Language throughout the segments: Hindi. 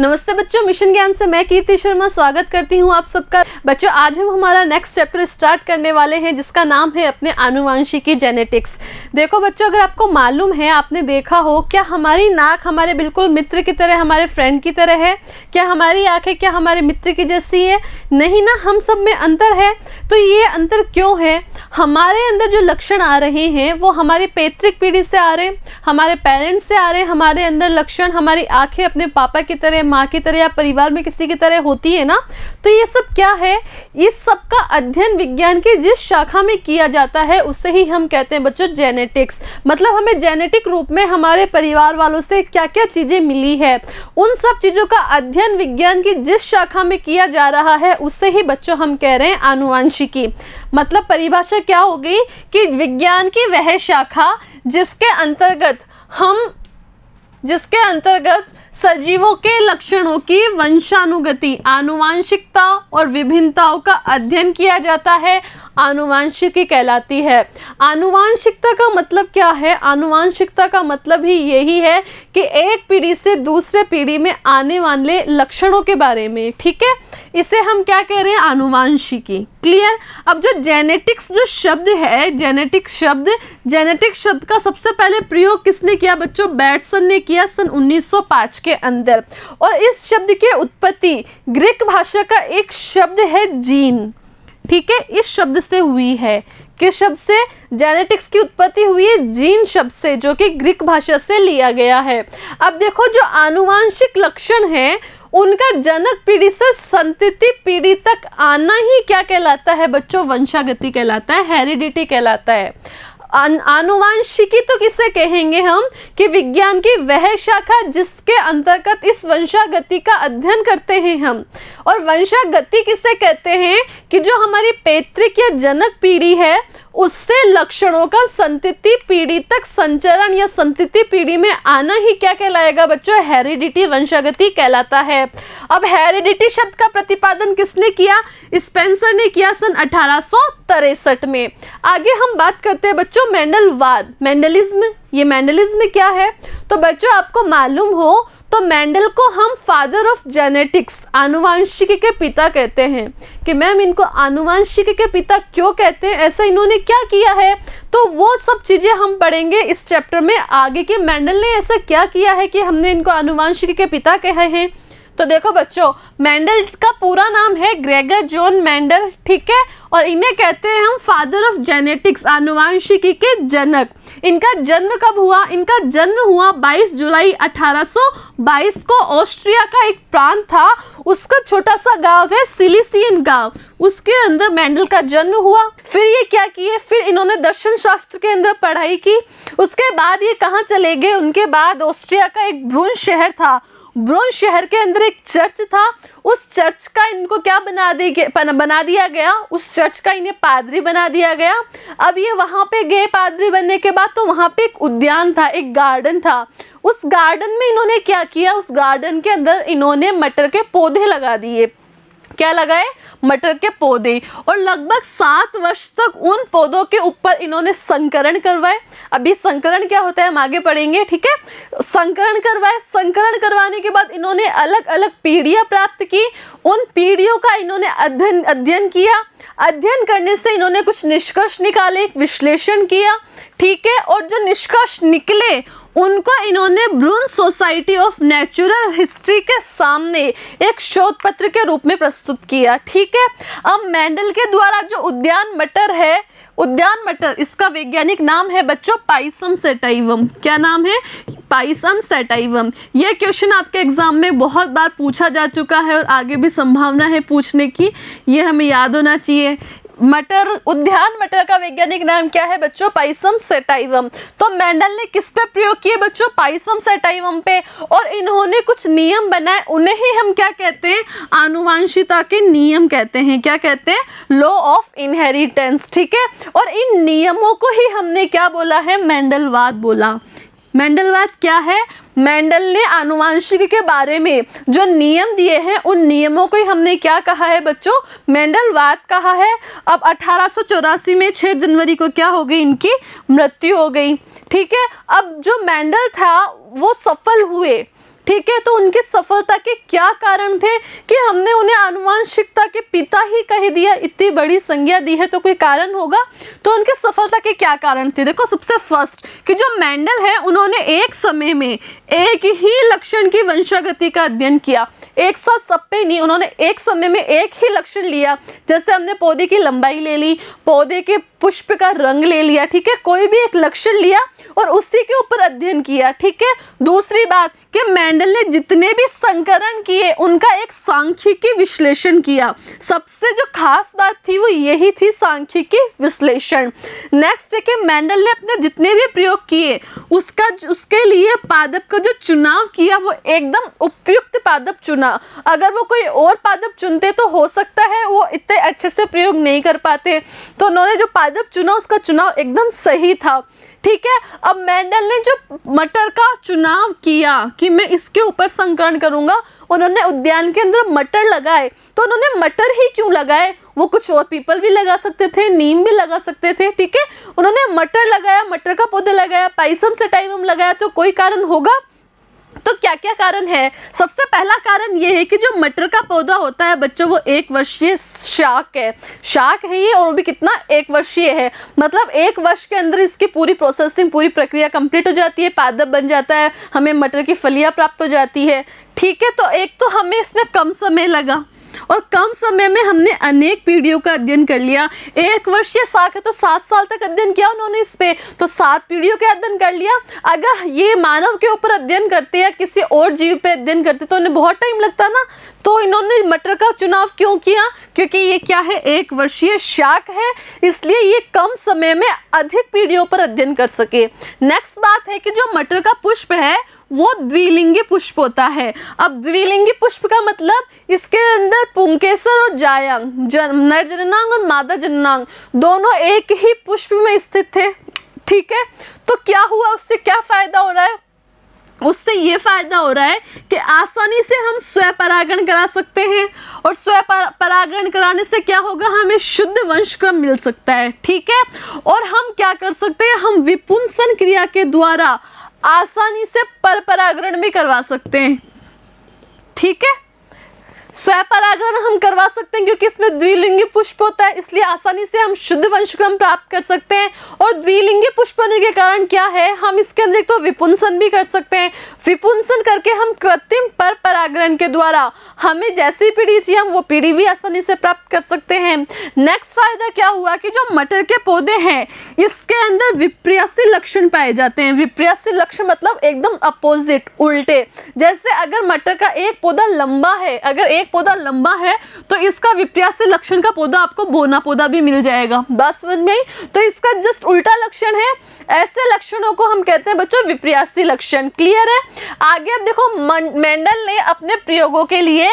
नमस्ते बच्चों मिशन ज्ञान से मैं कीर्ति शर्मा स्वागत करती हूँ आप सबका बच्चों आज हम हमारा नेक्स्ट चैप्टर स्टार्ट करने वाले हैं जिसका नाम है अपने आनुवंशिकी जेनेटिक्स देखो बच्चों अगर आपको मालूम है आपने देखा हो क्या हमारी नाक हमारे बिल्कुल मित्र की तरह हमारे फ्रेंड की तरह है क्या हमारी आँखें क्या हमारे मित्र की जैसी है नहीं ना हम सब में अंतर है तो ये अंतर क्यों है हमारे अंदर जो लक्षण आ रहे हैं वो हमारे पैतृक पीढ़ी से आ रहे हैं हमारे पेरेंट्स से आ रहे हैं हमारे अंदर लक्षण हमारी आंखें अपने पापा की तरह माँ की तरह या परिवार में किसी की तरह होती है ना तो ये सब क्या है इस सब का अध्ययन विज्ञान की जिस शाखा में किया जाता है उसे ही हम कहते हैं बच्चों जेनेटिक्स मतलब हमें जेनेटिक रूप में हमारे परिवार वालों से क्या क्या चीज़ें मिली है उन सब चीज़ों का अध्ययन विज्ञान की जिस शाखा में किया जा रहा है उसे ही बच्चों हम कह रहे हैं आनुवंशिकी मतलब परिभाषा शास्त्र क्या हो गई कि विज्ञान की वह शाखा जिसके अंतर्गत हम जिसके अंतर्गत सजीवों के लक्षणों की वंशानुगति आनुवांशिकता और विभिन्नताओं का अध्ययन किया जाता है आनुवांशिकी कहलाती है आनुवांशिकता का मतलब क्या है आनुवांशिकता का मतलब ही यही है कि एक पीढ़ी से दूसरे पीढ़ी में आने वाले लक्षणों के बारे में ठीक है इसे हम क्या कह रहे हैं आनुवांशिकी क्लियर अब जो जेनेटिक्स जो शब्द है जेनेटिक्स शब्द जेनेटिक्स शब्द का सबसे पहले प्रयोग किसने किया बच्चों बैट्सन ने किया सन 1905 के अंदर और इस शब्द की उत्पत्ति ग्रीक भाषा का एक शब्द है जीन ठीक है इस शब्द से हुई है किस शब्द से जेनेटिक्स की उत्पत्ति हुई है जीन शब्द से जो कि ग्रीक भाषा से लिया गया है अब देखो जो आनुवांशिक लक्षण है उनका जनक पीढ़ी से संतति पीढ़ी तक आना ही क्या कहलाता है बच्चों वंशागति कहलाता है हेरिडिटी कहलाता है आनुवांशिकी तो किसे कहेंगे हम कि विज्ञान की वह शाखा जिसके अंतर्गत इस वंशागति का अध्ययन करते हैं हम और वंशागति किसे कहते हैं कि जो हमारी पैतृक या जनक पीढ़ी है उससे लक्षणों का संतति पीढ़ी तक संचरण या संतति पीढ़ी में आना ही क्या कहलाएगा बच्चों हेरिडिटी वंशागति कहलाता है अब हेरिडिटी शब्द का प्रतिपादन किसने किया स्पेंसर ने किया सन अठारह में आगे हम बात करते हैं बच्चों मैंडलवाद मैंडलिज्म ये मेंडलिज्म क्या है तो बच्चों आपको मालूम हो तो मैंडल को हम फादर ऑफ जेनेटिक्स आनुवंशिक के पिता कहते हैं कि मैम इनको आनुवंशिक के पिता क्यों कहते हैं ऐसा इन्होंने क्या किया है तो वो सब चीज़ें हम पढ़ेंगे इस चैप्टर में आगे कि मैंडल ने ऐसा क्या किया है कि हमने इनको आनुवंशिक के पिता कहे हैं तो देखो बच्चों मैंडल का पूरा नाम है ग्रेगर जोन मैंडल ठीक है और इन्हें कहते हैं हम फादर ऑफ जेनेटिक्स आनुवांशिकी के जनक इनका जन्म कब हुआ इनका जन्म हुआ 22 जुलाई 1822 को ऑस्ट्रिया का एक प्रांत था उसका छोटा सा गांव है सिलिसियन गांव उसके अंदर मैंडल का जन्म हुआ फिर ये क्या किए फिर इन्होंने दर्शन शास्त्र के अंदर पढ़ाई की उसके बाद ये कहाँ चले गए उनके बाद ऑस्ट्रिया का एक भ्रूण शहर था ब्रोन शहर के अंदर एक चर्च था उस चर्च का इनको क्या बना दी बना दिया गया उस चर्च का इन्हें पादरी बना दिया गया अब ये वहाँ पे गए पादरी बनने के बाद तो वहाँ पे एक उद्यान था एक गार्डन था उस गार्डन में इन्होंने क्या किया उस गार्डन के अंदर इन्होंने मटर के पौधे लगा दिए क्या लगाए मटर के पौधे और लगभग सात वर्ष तक उन पौधों के ऊपर इन्होंने संकरण करवाए अभी संकरण क्या होता है हम आगे पढ़ेंगे ठीक है संकरण करवाए संकरण करवाने के बाद इन्होंने अलग अलग पीढ़ियाँ प्राप्त की उन पीढ़ियों का इन्होंने अध्ययन अध्ययन किया अध्ययन करने से इन्होंने कुछ निष्कर्ष निकाले विश्लेषण किया ठीक है और जो निष्कर्ष निकले उनको इन्होंने Brunn society of natural history के सामने एक शोध पत्र के रूप में प्रस्तुत किया ठीक है अब मैंडल के द्वारा जो उद्यान मटर है उद्यान मटर इसका वैज्ञानिक नाम है बच्चों पाइसम सेटाइवम क्या नाम है पाइसम सेटाइवम ये क्वेश्चन आपके एग्जाम में बहुत बार पूछा जा चुका है और आगे भी संभावना है पूछने की ये हमें याद होना चाहिए मटर उद्यान मटर का वैज्ञानिक नाम क्या है बच्चों पाइसम सेटाइवम तो मैंडल ने किस पे प्रयोग किए बच्चों पाइसम सेटाइवम पे और इन्होंने कुछ नियम बनाए उन्हें ही हम क्या कहते हैं आनुवांशिकता के नियम कहते हैं क्या कहते हैं लॉ ऑफ इनहेरिटेंस ठीक है और इन नियमों को ही हमने क्या बोला है मैंडलवाद बोला मेंडलवाद क्या है मेंडल ने आनुवांशिक के बारे में जो नियम दिए हैं उन नियमों को ही हमने क्या कहा है बच्चों मेंडलवाद कहा है अब अठारह में 6 जनवरी को क्या हो गई इनकी मृत्यु हो गई ठीक है अब जो मेंडल था वो सफल हुए ठीक है तो उनकी सफलता के क्या कारण थे कि हमने उन्हें अनुवांशिकता के पिता ही कह दिया इतनी बड़ी संज्ञा दी है तो कोई कारण होगा तो उनकी सफलता के क्या कारण थे देखो सबसे फर्स्ट कि जो मैंडल है उन्होंने एक समय में एक ही लक्षण की वंशागति का अध्ययन किया एक साथ सब पे नहीं उन्होंने एक समय में एक ही लक्षण लिया जैसे हमने पौधे की लंबाई ले ली पौधे के पुष्प का रंग ले लिया ठीक है कोई भी एक लक्षण लिया और उसी के ऊपर अध्ययन किया ठीक है दूसरी बात कि मैंडल ने जितने भी संकरण किए उनका एक सांख्यिकी विश्लेषण किया सबसे जो खास बात थी वो यही थी सांख्यिकी विश्लेषण नेक्स्ट है कि मैंडल ने अपने जितने भी प्रयोग किए उसका उसके लिए पादप का जो चुनाव किया वो एकदम उपयुक्त पादप चुना अगर वो कोई और पादप चुनते तो हो सकता है वो इतने अच्छे से प्रयोग नहीं कर पाते तो उन्होंने जो पादप चुना उसका चुनाव एकदम सही था ठीक है अब मैंडल ने जो मटर का चुनाव किया कि मैं इसके ऊपर संकरण करूंगा उन्होंने उद्यान के अंदर मटर लगाए तो उन्होंने मटर ही क्यों लगाए वो कुछ और पीपल भी लगा सकते थे नीम भी लगा सकते थे ठीक है उन्होंने मटर लगाया मटर का पौधा लगाया पाइसम से टाइम हम लगाया तो कोई कारण होगा तो क्या क्या कारण है सबसे पहला कारण ये है कि जो मटर का पौधा होता है बच्चों वो एक वर्षीय शाक है शाक है ये और वो भी कितना एक वर्षीय है मतलब एक वर्ष के अंदर इसकी पूरी प्रोसेसिंग पूरी प्रक्रिया कंप्लीट हो जाती है पादप बन जाता है हमें मटर की फलियाँ प्राप्त हो जाती है ठीक है तो एक तो हमें इसमें कम समय लगा और कम समय में हमने अनेक पीढ़ियों का अध्ययन कर लिया एक वर्षीय साख है तो सात साल तक अध्ययन किया उन्होंने इस पे तो सात पीढ़ियों का अध्ययन कर लिया अगर ये मानव के ऊपर अध्ययन करते या किसी और जीव पे अध्ययन करते तो उन्हें बहुत टाइम लगता ना तो इन्होंने मटर का चुनाव क्यों किया क्योंकि ये क्या है एक वर्षीय शाक है इसलिए ये कम समय में अधिक पीढ़ियों पर अध्ययन कर सके नेक्स्ट बात है कि जो मटर का पुष्प है वो द्विलिंगी पुष्प होता है अब द्विलिंगी पुष्प का मतलब इसके अंदर पुंकेसर और जायांग जन, नर जननांग और मादा जननांग दोनों एक ही पुष्प में स्थित थे ठीक है तो क्या हुआ उससे क्या फायदा हो रहा है उससे ये फ़ायदा हो रहा है कि आसानी से हम स्वय परागण करा सकते हैं और स्वय परागण कराने से क्या होगा हमें शुद्ध वंशक्रम मिल सकता है ठीक है और हम क्या कर सकते हैं हम विपुंसन क्रिया के द्वारा आसानी से पर परागण भी करवा सकते हैं ठीक है स्व हम करवा सकते हैं क्योंकि इसमें द्विलिंगी पुष्प होता है इसलिए आसानी से हम शुद्ध वंशक्रम प्राप्त कर सकते हैं और द्विलिंगी पुष्प होने के कारण क्या है हम इसके अंदर तो विपुंसन भी कर सकते हैं विपुंसन करके हम कृत्रिम पर परागरण के द्वारा हमें जैसी पीढ़ी चाहिए हम वो पीढ़ी भी आसानी से प्राप्त कर सकते हैं नेक्स्ट फायदा क्या हुआ कि जो मटर के पौधे हैं इसके अंदर विप्रियासी लक्षण पाए जाते हैं विप्रियासी लक्षण मतलब एकदम अपोजिट उल्टे जैसे अगर मटर का एक पौधा लंबा है अगर एक एक पौधा लंबा है तो इसका विपर्यास लक्षण का पौधा आपको बोना पौधा भी मिल जाएगा बात समझ में तो इसका जस्ट उल्टा लक्षण है ऐसे लक्षणों को हम कहते हैं बच्चों विपर्यासी लक्षण क्लियर है आगे आप देखो मेंडल ने अपने प्रयोगों के लिए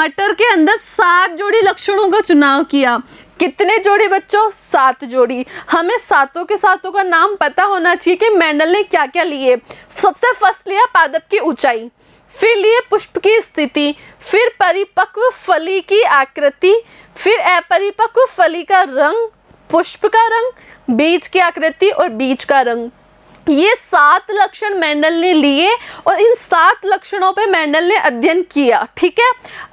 मटर के अंदर सात जोड़ी लक्षणों का चुनाव किया कितने जोड़ी बच्चों सात जोड़ी हमें सातों के सातों का नाम पता होना चाहिए कि मेंडल ने क्या क्या लिए सबसे फर्स्ट लिया पादप की ऊंचाई फिर लिए पुष्प की स्थिति फिर परिपक्व फली की आकृति फिर अपरिपक्व फली का रंग पुष्प का रंग बीज की आकृति और बीज का रंग ये सात लक्षण मैंडल ने लिए और इन सात लक्षणों पे मैंडल ने अध्ययन किया ठीक है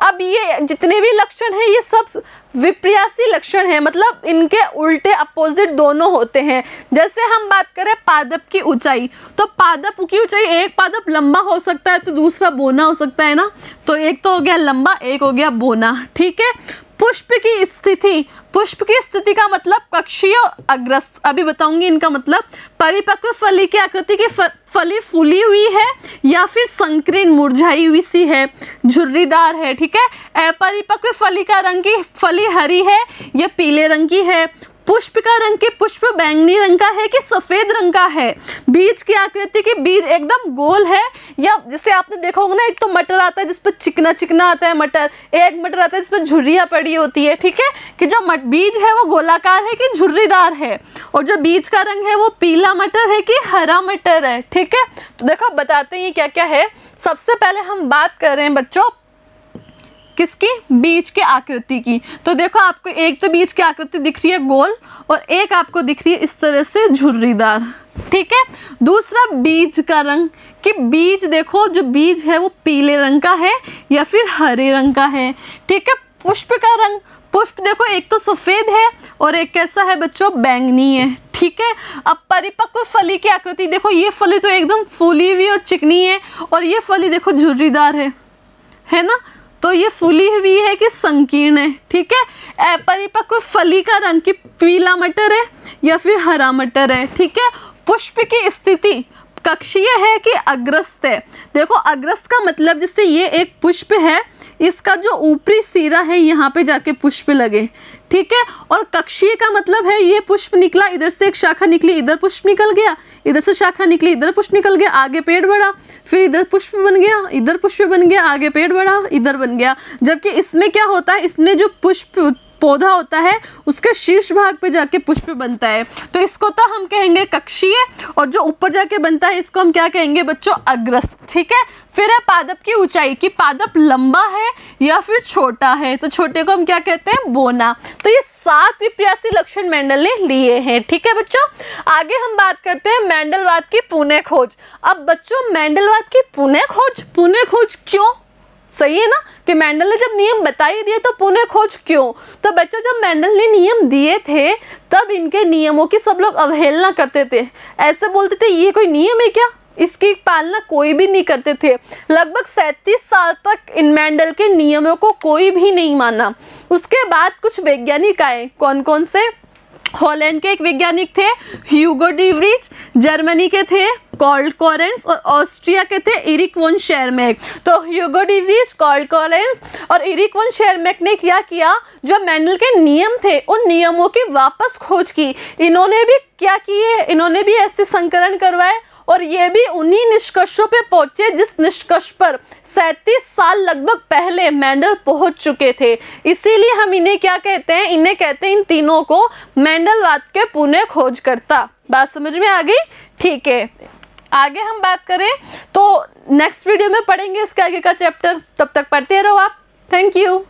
अब ये जितने भी लक्षण हैं ये सब विप्रयासी लक्षण हैं मतलब इनके उल्टे अपोजिट दोनों होते हैं जैसे हम बात करें पादप की ऊंचाई तो पादप की ऊंचाई एक पादप लंबा हो सकता है तो दूसरा बोना हो सकता है ना तो एक तो हो गया लंबा एक हो गया बोना ठीक है पुष्प की स्थिति पुष्प की स्थिति का मतलब कक्षीय अग्रस्त अभी बताऊंगी इनका मतलब परिपक्व फली की आकृति की फली फूली हुई है या फिर संकीर्ण मुरझाई हुई सी है झुर्रीदार है ठीक है अपरिपक्व फली का रंग की फली हरी है या पीले रंग की है पुष्प का रंग के पुष्प बैंगनी रंग का है कि सफ़ेद रंग का है बीज की आकृति के बीज एकदम गोल है या जैसे आपने देखा होगा ना एक तो मटर आता है जिसपे चिकना चिकना आता है मटर एक मटर आता है जिसपे झुर्रिया पड़ी होती है ठीक है कि जो मट बीज है वो गोलाकार है कि झुर्रीदार है और जो बीज का रंग है वो पीला मटर है कि हरा मटर है ठीक है तो देखो बताते हैं क्या क्या है सबसे पहले हम बात कर रहे हैं बच्चों किसकी बीज के आकृति की तो देखो आपको एक तो बीज की आकृति दिख रही है गोल और एक आपको दिख रही है इस तरह से झुर्रीदार ठीक है दूसरा बीज का रंग कि बीज देखो जो बीज है वो पीले रंग का है या फिर हरे रंग का है ठीक है पुष्प का रंग पुष्प देखो एक तो सफ़ेद है और एक कैसा है बच्चों बैंगनी है ठीक है अब परिपक्व फली की आकृति देखो ये फली तो एकदम फूली हुई और चिकनी है और ये फली देखो झुर्रीदार है है ना तो ये फुली हुई है कि संकीर्ण है ठीक है अपरिपक्व फली का रंग की पीला मटर है या फिर हरा मटर है ठीक है पुष्प की स्थिति कक्षीय है कि अग्रस्त है देखो अग्रस्त का मतलब जिससे ये एक पुष्प है इसका जो ऊपरी सिरा है यहाँ पे जाके पुष्प लगे ठीक है और कक्षीय का मतलब है ये पुष्प निकला इधर से एक शाखा निकली इधर पुष्प निकल गया इधर से शाखा निकली इधर पुष्प निकल गया आगे पेड़ बढ़ा फिर इधर पुष्प बन गया इधर पुष्प बन गया आगे पेड़ बढ़ा इधर बन गया जबकि इसमें क्या होता है इसमें जो पुष्प पौधा होता है उसके शीर्ष भाग पे जाके पुष्प बनता है तो इसको तो हम कहेंगे कक्षीय और जो ऊपर जाके बनता है इसको हम क्या कहेंगे बच्चों अग्रस्त ठीक है फिर है पादप की ऊंचाई कि पादप लंबा है या फिर छोटा है तो छोटे को हम क्या कहते हैं बोना तो ये सात विप्रियासी लक्षण मेंडल ने लिए हैं ठीक है बच्चों आगे हम बात करते हैं मैंडलवाद की पुणे खोज अब बच्चों मैंडलवाद की पुणे खोज पुणे खोज क्यों सही है ना कि मैंडल ने जब नियम बता ही दिए तो पुणे खोज क्यों तो बच्चों जब मैंडल ने नियम दिए थे तब इनके नियमों की सब लोग अवहेलना करते थे ऐसे बोलते थे ये कोई नियम है क्या इसकी पालना कोई भी नहीं करते थे लगभग सैंतीस साल तक इन मैंडल के नियमों को कोई भी नहीं माना उसके बाद कुछ वैज्ञानिक आए कौन कौन से हॉलैंड के एक वैज्ञानिक थे ह्यूगो डिवरिच जर्मनी के थे कॉल्ड कॉरेंस और ऑस्ट्रिया के थे इरिक वन शेरमेक तो ह्यूगो डिविज कॉल्ड कॉरेंस और इरिक वन शेरमेक ने क्या किया जो मैंडल के नियम थे उन नियमों की वापस खोज की इन्होंने भी क्या किए इन्होंने भी ऐसे संकलन करवाए और ये भी उन्हीं निष्कर्षों पे पहुंचे जिस निष्कर्ष पर सैतीस साल लगभग पहले मैंडल पहुंच चुके थे इसीलिए हम इन्हें क्या कहते हैं इन्हें कहते हैं इन तीनों को मैंडलवाद के पुणे खोज करता बात समझ में आ गई ठीक है आगे हम बात करें तो नेक्स्ट वीडियो में पढ़ेंगे इसके आगे का चैप्टर तब तक पढ़ते रहो आप थैंक यू